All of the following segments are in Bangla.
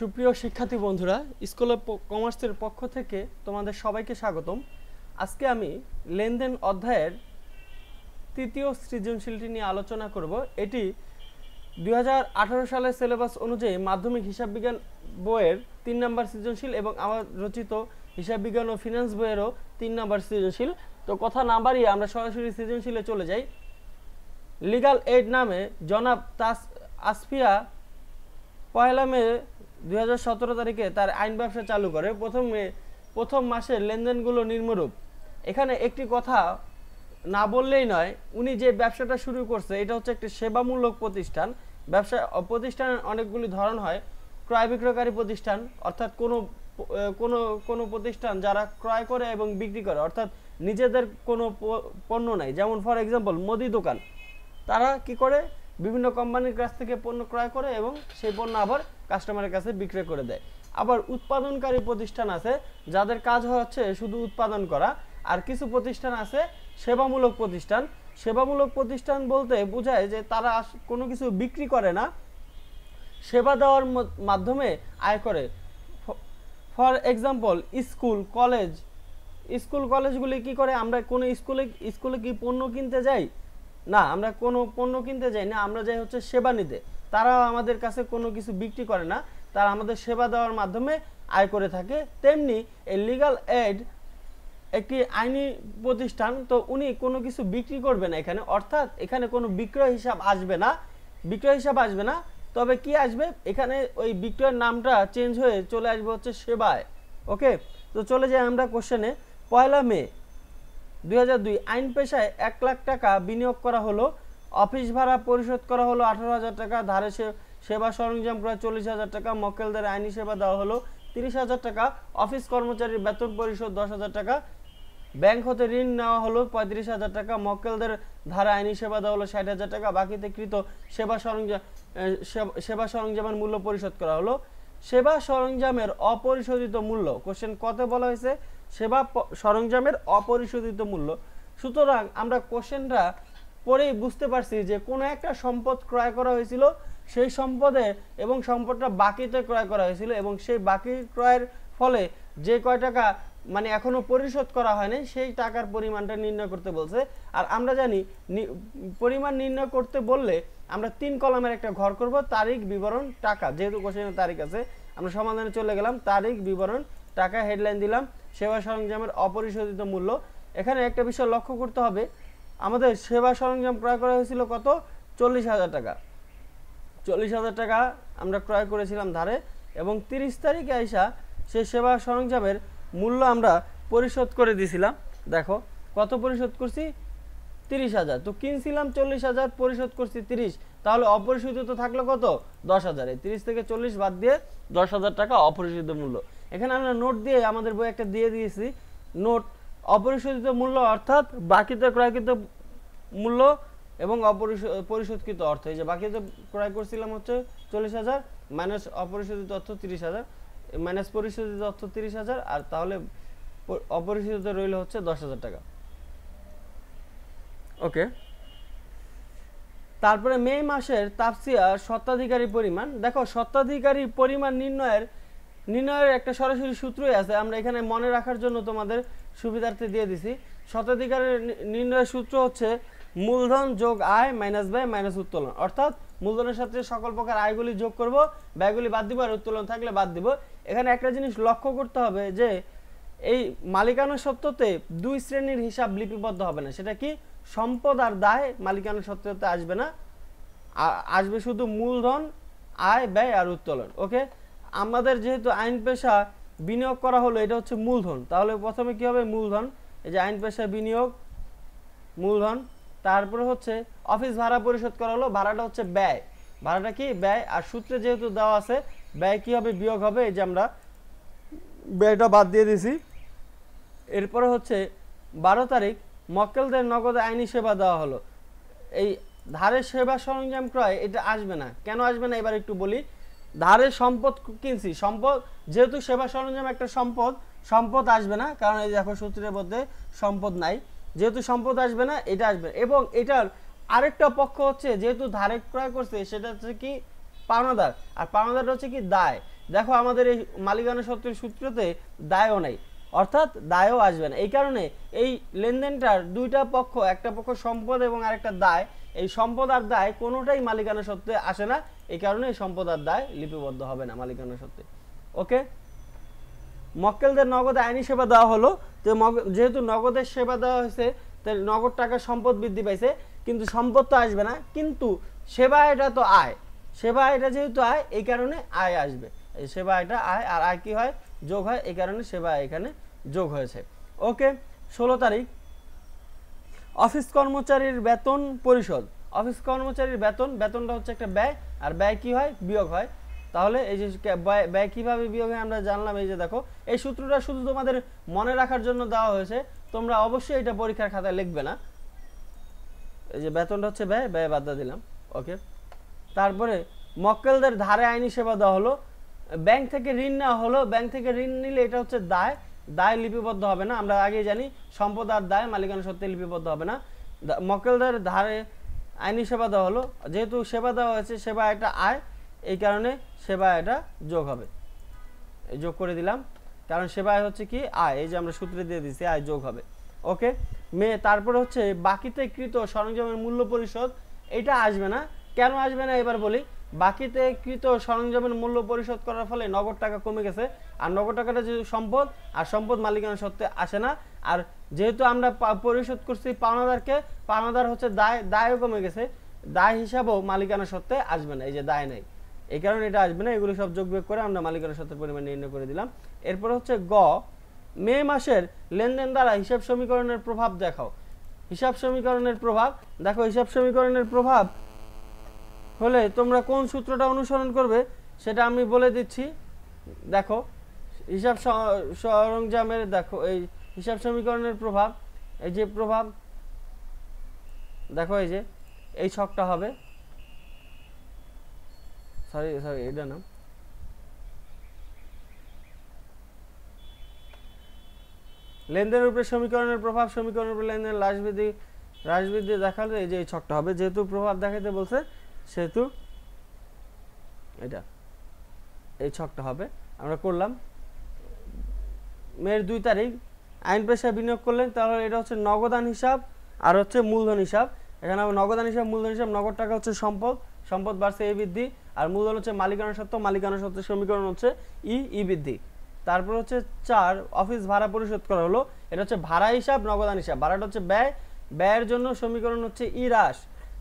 সুপ্রিয় শিক্ষার্থী বন্ধুরা স্কুল অফ কমার্সের পক্ষ থেকে তোমাদের সবাইকে স্বাগতম আজকে আমি লেনদেন অধ্যায়ের তৃতীয় সৃজনশীলটি নিয়ে আলোচনা করব এটি আঠারো সালের সিলেবাস অনুযায়ী মাধ্যমিক হিসাব বিজ্ঞান বইয়ের তিন নাম্বার সৃজনশীল এবং আমার রচিত হিসাব বিজ্ঞান ও ফিনান্স বইয়েরও তিন নাম্বার সৃজনশীল তো কথা না বাড়িয়ে আমরা সরাসরি সৃজনশীলে চলে যাই লিগাল এইড নামে জনাব তাস আসফিয়া পয়লা মে দুই তারিখে তার আইন ব্যবসা চালু করে প্রথমে প্রথম মাসের লেনদেনগুলো নিম্নরূপ এখানে একটি কথা না বললেই নয় উনি যে ব্যবসাটা শুরু করছে এটা হচ্ছে একটি সেবামূলক প্রতিষ্ঠান ব্যবসা প্রতিষ্ঠানের অনেকগুলি ধরন হয় ক্রয় বিক্রয়কারী প্রতিষ্ঠান অর্থাৎ কোনো কোনো কোনো প্রতিষ্ঠান যারা ক্রয় করে এবং বিক্রি করে অর্থাৎ নিজেদের কোনো পণ্য নাই যেমন ফর এক্সাম্পল মুদি দোকান তারা কি করে বিভিন্ন কোম্পানির কাছ থেকে পণ্য ক্রয় করে এবং সেই পণ্য আবার কাস্টমারের কাছে বিক্রয় করে দেয় আবার উৎপাদনকারী প্রতিষ্ঠান আছে যাদের কাজ হচ্ছে শুধু উৎপাদন করা আর কিছু প্রতিষ্ঠান আছে সেবামূলক প্রতিষ্ঠান সেবামূলক প্রতিষ্ঠান বলতে বোঝায় যে তারা কোনো কিছু বিক্রি করে না সেবা দেওয়ার মাধ্যমে আয় করে for example school college school কলেজগুলি কি করে আমরা কোনো স্কুলে স্কুলে কি পণ্য কিনতে যাই না আমরা কোনো পণ্য কিনতে যাই না আমরা যাই হচ্ছে সেবা নিতে তারাও আমাদের কাছে কোনো কিছু বিক্রি করে না তারা আমাদের সেবা দেওয়ার মাধ্যমে আয় করে থাকে তেমনি এই লিগাল এড একটি আইনি প্রতিষ্ঠান তো উনি কোনো কিছু বিক্রি করবে না এখানে অর্থাৎ এখানে কোনো বিক্রয় হিসাব আসবে না বিক্রয় হিসাব আসবে না তবে কি আসবে এখানে ওই বিক্রয়ের নামটা চেঞ্জ হয়ে চলে আসবে হচ্ছে সেবায় ওকে তো চলে যাই আমরা কোশ্চেনে পয়লা মে দুই আইন পেশায় এক লাখ টাকা বিনিয়োগ করা হলো অফিস ভাড়া পরিশোধ করা হলো আঠারো হাজার টাকা ধারে সেবা সরঞ্জাম করা চল্লিশ হাজার টাকা মক্কেলদের আইনি সেবা দেওয়া হলো তিরিশ হাজার টাকা অফিস কর্মচারীর বেতন পরিশোধ দশ হাজার টাকা ব্যাংক হতে ঋণ নেওয়া হলো পঁয়ত্রিশ হাজার টাকা মক্কেলদের ধারা আইনি সেবা দেওয়া হলো ষাট হাজার টাকা বাকিতে কৃত সেবা সরঞ্জাম সেবা সরঞ্জামের মূল্য পরিশোধ করা হলো সেবা সরঞ্জামের অপরিশোধিত মূল্য কোশ্চেন কত বলা হয়েছে সেবা সরঞ্জামের অপরিশোধিত মূল্য সুতরাং আমরা কোশ্চেনটা পরেই বুঝতে পারছি যে কোনো একটা সম্পদ ক্রয় করা হয়েছিল সেই সম্পদে এবং সম্পদটা বাকিতে ক্রয় করা হয়েছিল এবং সেই বাকি ক্রয়ের ফলে যে কয় টাকা মানে এখনও পরিশোধ করা হয়নি সেই টাকার পরিমাণটা নির্ণয় করতে বলছে আর আমরা জানি পরিমাণ নির্ণয় করতে বললে আমরা তিন কলামের একটা ঘর করব তারিখ বিবরণ টাকা যেহেতু কোশ্চেনের তারিখ আছে আমরা সমাধানে চলে গেলাম তারিখ বিবরণ টাকা হেডলাইন দিলাম সেবা সরঞ্জামের অপরিশোধিত মূল্য এখানে একটা বিষয় লক্ষ্য করতে হবে আমাদের সেবা সরঞ্জাম ক্রয় করা হয়েছিল কত চল্লিশ হাজার টাকা চল্লিশ হাজার টাকা আমরা ক্রয় করেছিলাম ধারে এবং তিরিশ তারিখে আইসা সেই সেবা সরঞ্জামের মূল্য আমরা পরিশোধ করে দিয়েছিলাম দেখো কত পরিশোধ করছি তিরিশ হাজার তো কিনছিলাম চল্লিশ হাজার পরিশোধ করছি তিরিশ তাহলে অপরিশোধিত থাকলো কত দশ হাজার এই তিরিশ থেকে চল্লিশ বাদ দিয়ে দশ হাজার টাকা অপরিশোধিত মূল্য এখানে আমরা নোট দিয়ে আমাদের বই একটা দিয়ে দিয়েছি নোট অপরিশোধিত মূল্য অর্থাৎ বাকিতে ক্রয়কৃত মূল্য এবং পরিশোধকৃত অর্থ এই যে বাকিতে ক্রয় করছিলাম হচ্ছে চল্লিশ হাজার মাইনাস অপরিশোধিত অর্থ তিরিশ হাজার মাইনাস পরিশোধিত অর্থ তিরিশ হাজার আর তাহলে অপরিশোধিত রইল হচ্ছে দশ হাজার টাকা ওকে তারপরে মে মাসের তাপসিয়া স্বত্বাধিকারী পরিমাণ দেখো স্বত্বাধিকারী পরিমাণ নির্ণয়ের নির্ণয়ের একটা সরাসরি সূত্রই আছে আমরা এখানে মনে রাখার জন্য তোমাদের সুবিধার্থে দিয়ে দিছি স্বত্বাধিকারের নির্ণয়ের সূত্র হচ্ছে মূলধন যোগ আয় মাইনাস ব্যয় মাইনাস উত্তোলন অর্থাৎ মূলধনের সাথে সকল প্রকার আয়গুলি যোগ করব ব্যয়গুলি বাদ দিব আর উত্তোলন থাকলে বাদ দিব এখানে একটা জিনিস লক্ষ্য করতে হবে যে এই মালিকানা সত্ত্বতে দুই শ্রেণীর হিসাব লিপিবদ্ধ হবে না সেটা কি সম্পদ আর দায় মালিকানা সত্ত্বেতে আসবে না আসবে শুধু মূলধন আয় ব্যয় আর উত্তোলন ওকে আমাদের যেহেতু আইন পেশা বিনিয়োগ করা হলো এটা হচ্ছে মূলধন তাহলে প্রথমে কি হবে মূলধন এই যে আইন পেশা বিনিয়োগ মূলধন তারপরে হচ্ছে অফিস ভাড়া পরিশোধ করা হলো ভাড়াটা হচ্ছে ব্যয় ভাড়াটা কি ব্যয় আর সূত্রে যেহেতু দেওয়া আছে ব্যয় কী হবে বিয়োগ হবে এই যে আমরা ব্যয়টা বাদ দিয়ে দিছি এরপরে হচ্ছে বারো তারিখ মক্কেলদের নগদে আইনি সেবা দেওয়া হলো এই ধারের সেবা সরঞ্জাম ক্রয় এটা আসবে না কেন আসবে না এবার একটু বলি ধারের সম্পদ কিনছি সম্পদ যেহেতু সেবা সরঞ্জাম একটা সম্পদ সম্পদ আসবে না কারণ এই দেখো সূত্রের মধ্যে সম্পদ নাই যেহেতু সম্পদ আসবে না এটা আসবে এবং এটার আরেকটা পক্ষ হচ্ছে যেহেতু ধারে ক্রয় করছে সেটা হচ্ছে কি পাওনাদার আর পাওনাদার হচ্ছে কি দায় দেখো আমাদের এই মালিকানা সত্যের সূত্রতে দায়ও নেই অর্থাৎ দায়ও আসবে না এই কারণে এই লেনদেনটার দুইটা পক্ষ একটা পক্ষ সম্পদ এবং আরেকটা দায় এই সম্পদ আর দায় কোনোটাই মালিকানা সত্ত্বে আসে না এই কারণে এই সম্পদ আর দায় লিপিবদ্ধ হবে না মালিকানা সত্ত্বে ওকে মক্কেলদের নগদ আইনি সেবা দেওয়া হলো তো যেহেতু নগদের সেবা দেওয়া হয়েছে তাই নগদ টাকা সম্পদ বৃদ্ধি পাইছে কিন্তু সম্পদ তো আসবে না কিন্তু সেবা এটা তো আয় সেবা এটা যেহেতু আয় এই কারণে আয় আসবে সেবা এটা আয় আর আয় কী হয় যোগ হয় এই কারণে সেবা এখানে যোগ হয়েছে ওকে ষোলো তারিখ অফিস কর্মচারীর বেতন পরিশোধ অফিস কর্মচারীর বেতন বেতনটা হচ্ছে একটা ব্যয় আর ব্যয় কী হয় বিয়োগ হয় তাহলে এই যে ব্যয় কীভাবে বিয়োগ হয় আমরা জানলাম এই যে দেখো এই সূত্রটা শুধু তোমাদের মনে রাখার জন্য দেওয়া হয়েছে তোমরা অবশ্যই এটা পরীক্ষার খাতায় লিখবে না এই যে বেতনটা হচ্ছে ব্যয় ব্যয় বাদ দিলাম ওকে তারপরে মক্কেলদের ধারে আইনি সেবা দেওয়া হলো ব্যাংক থেকে ঋণ নেওয়া হলো ব্যাংক থেকে ঋণ নিলে এটা হচ্ছে দায় দায় লিপিবদ্ধ হবে না আমরা আগে জানি সম্পদ আর দায় মালিকানা সত্ত্বে লিপিবদ্ধ হবে না মক্কেলদের ধারে আইনি সেবা দেওয়া হলো যেহেতু সেবা দেওয়া হয়েছে সেবা এটা আয় এই কারণে সেবা এটা যোগ হবে যোগ করে দিলাম কারণ সেবা হচ্ছে কি আয় এই যে আমরা সূত্রে দিয়ে দিচ্ছি আয় যোগ হবে ওকে মেয়ে তারপরে হচ্ছে বাকিতে কৃত সরঞ্জামের মূল্য পরিশোধ এটা আসবে না কেন আসবে না এবার বলি বাকিতে কৃত সরঞ্জামের মূল্য পরিশোধ করার ফলে নগদ টাকা কমে গেছে আর নগদ টাকাটা যে সম্পদ আর সম্পদ মালিকানা সত্ত্বে আসে না আর যেহেতু আমরা পরিশোধ করছি পাওনাদারকে পাওনাদার হচ্ছে দায় দায়ও কমে গেছে দায় হিসাবেও মালিকানা সত্ত্বে আসবে না এই যে দায় নেই এই কারণে এটা আসবে না এগুলো সব যোগ করে আমরা মালিকানা সত্ত্বের পরিমাণ নির্ণয় করে দিলাম এরপর হচ্ছে গ মে মাসের লেনদেন দ্বারা হিসাব সমীকরণের প্রভাব দেখাও হিসাব সমীকরণের প্রভাব দেখো হিসাব সমীকরণের প্রভাব হলে তোমরা কোন সূত্রটা অনুসরণ করবে সেটা আমি বলে দিচ্ছি দেখো হিসাব সরঞ্জামের দেখো এই হিসাব সমীকরণের প্রভাব এই যে প্রভাব দেখো এই যে এই ছকটা হবে সরি সরি এটা না লেনদেনের উপরে সমীকরণের প্রভাব সমীকরণের উপরে লেনদেন হ্রাসবৃদ্ধি রাজবিধি দেখালে এই যে এই ছকটা হবে যেহেতু প্রভাব দেখাতে বলছে সেহেতু এটা এই ছকটা হবে আমরা করলাম মেয়ের দুই তারিখ আইন পেশায় বিনিয়োগ করলেন তাহলে এটা হচ্ছে নগদান হিসাব আর হচ্ছে মূলধন হিসাব এখানে নগদান হিসাব মূলধন হিসাব নগদ টাকা হচ্ছে সম্পদ সম্পদ বাড়ছে এই বৃদ্ধি আর মূলধন হচ্ছে মালিকানা সত্ত্ব মালিকানা সত্ত্বের সমীকরণ হচ্ছে ই ই বৃদ্ধি তারপর হচ্ছে চার অফিস ভাড়া পরিশোধ করা হলো এটা হচ্ছে ভাড়া হিসাব নগদান হিসাব ভাড়াটা হচ্ছে ব্যয় ব্যয়ের জন্য সমীকরণ হচ্ছে ই রাশ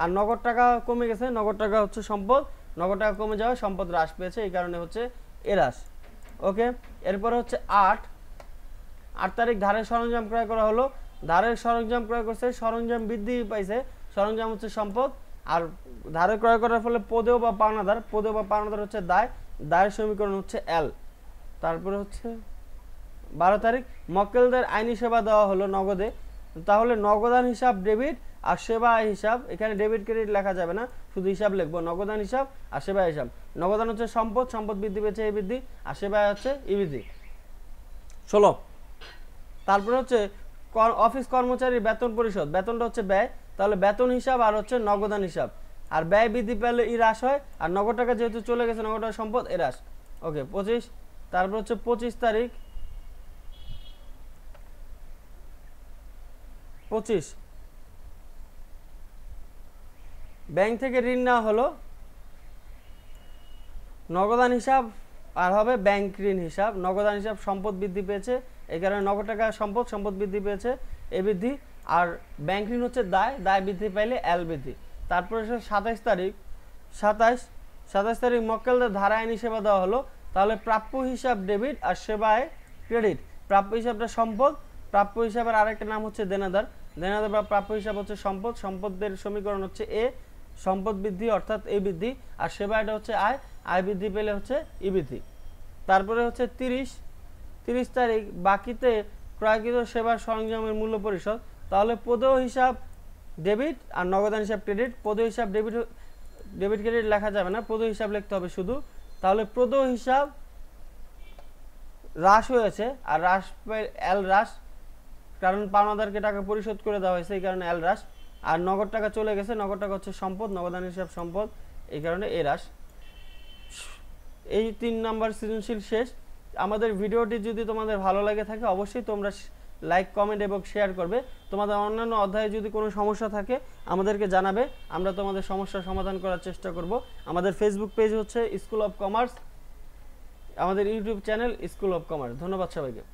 আর নগদ টাকা কমে গেছে নগদ টাকা হচ্ছে সম্পদ নগদ টাকা কমে যাওয়া সম্পদ হ্রাস পেয়েছে এই কারণে হচ্ছে এরাস ওকে এরপরে হচ্ছে আট আট তারিখ ধারের সরঞ্জাম ক্রয় করা হলো ধারের সরঞ্জাম ক্রয় করছে সরঞ্জাম বৃদ্ধি পাইছে সরঞ্জাম হচ্ছে সম্পদ আর ধারে ক্রয় করার ফলে পদেও বা পাওনাদার পদেও বা পাওনাদার হচ্ছে দায় দায়ের সমীকরণ হচ্ছে এল তারপরে হচ্ছে বারো তারিখ মক্কেলদের আইনি সেবা দেওয়া হলো নগদে তাহলে নগদান হিসাব ডেবিট আর সেবা হিসাব এখানে ডেবিট ক্রেডিট লেখা যাবে না শুধু হিসাব লিখবো নগদান হিসাব আর সেবা হিসাব নগদান হচ্ছে সম্পদ সম্পদ বৃদ্ধি পেয়েছে এই বৃদ্ধি আর সেবা হচ্ছে ই বৃদ্ধি ষোলো তারপরে হচ্ছে অফিস কর্মচারীর বেতন পরিশোধ বেতনটা হচ্ছে ব্যয় তাহলে বেতন হিসাব আর হচ্ছে নগদান হিসাব আর ব্যয় বৃদ্ধি পেলে ই হ্রাস হয় আর নগদ টাকা যেহেতু চলে গেছে নগদ টাকা সম্পদ এ হ্রাস ওকে পঁচিশ তারপর হচ্ছে পঁচিশ তারিখ পঁচিশ ব্যাংক থেকে ঋণ নেওয়া হলো নগদান হিসাব আর হবে ব্যাংক ঋণ হিসাব নগদান হিসাব সম্পদ বৃদ্ধি পেয়েছে এই কারণে নগদ টাকা সম্পদ সম্পদ বৃদ্ধি পেয়েছে এ বৃদ্ধি আর ব্যাংক ঋণ হচ্ছে দায় দায় বৃদ্ধি পাইলে এল বৃদ্ধি তারপরে সাতাইশ তারিখ সাতাইশ সাতাশ তারিখ মক্কেলদের ধারা আইনি সেবা দেওয়া হলো তাহলে প্রাপ্য হিসাব ডেবিট আর সেবায় ক্রেডিট প্রাপ্য হিসাবটা সম্পদ প্রাপ্য হিসাবের আরেকটা নাম হচ্ছে দেনাদার দেন প্রাপ্য হিসাব হচ্ছে সম্পদ সম্পদের সমীকরণ হচ্ছে এ সম্পদ বৃদ্ধি অর্থাৎ এ বৃদ্ধি আর সেবা এটা হচ্ছে আয় আয় বৃদ্ধি পেলে হচ্ছে ই e বৃদ্ধি তারপরে হচ্ছে তিরিশ তিরিশ তারিখ বাকিতে ক্রয়কৃত সেবার সরঞ্জামের মূল্য পরিশোধ তাহলে পদেয় হিসাব ডেবিট আর নগদান হিসাব ক্রেডিট পদেয় হিসাব ডেবিট ডেবিট ক্রেডিট লেখা যাবে না প্রদেয় হিসাব লিখতে হবে শুধু তাহলে প্রদেয় হিসাব হ্রাস হয়েছে আর হ্রাস এল হ্রাস কারণ পাওনাদারকে টাকা পরিশোধ করে দেওয়া হয়েছে এই কারণে এল হ্রাস আর নগদ টাকা চলে গেছে নগদ টাকা হচ্ছে সম্পদ নগদান হিসাব সম্পদ এই কারণে এ হ্রাস এই তিন নাম্বার সৃজনশীল শেষ আমাদের ভিডিওটি যদি তোমাদের ভালো লাগে থাকে অবশ্যই তোমরা লাইক কমেন্ট এবং শেয়ার করবে তোমাদের অন্যান্য অধ্যায়ে যদি কোনো সমস্যা থাকে আমাদেরকে জানাবে আমরা তোমাদের সমস্যার সমাধান করার চেষ্টা করব আমাদের ফেসবুক পেজ হচ্ছে স্কুল অফ কমার্স আমাদের YouTube channel school of commerce ধন্যবাদ সবাইকে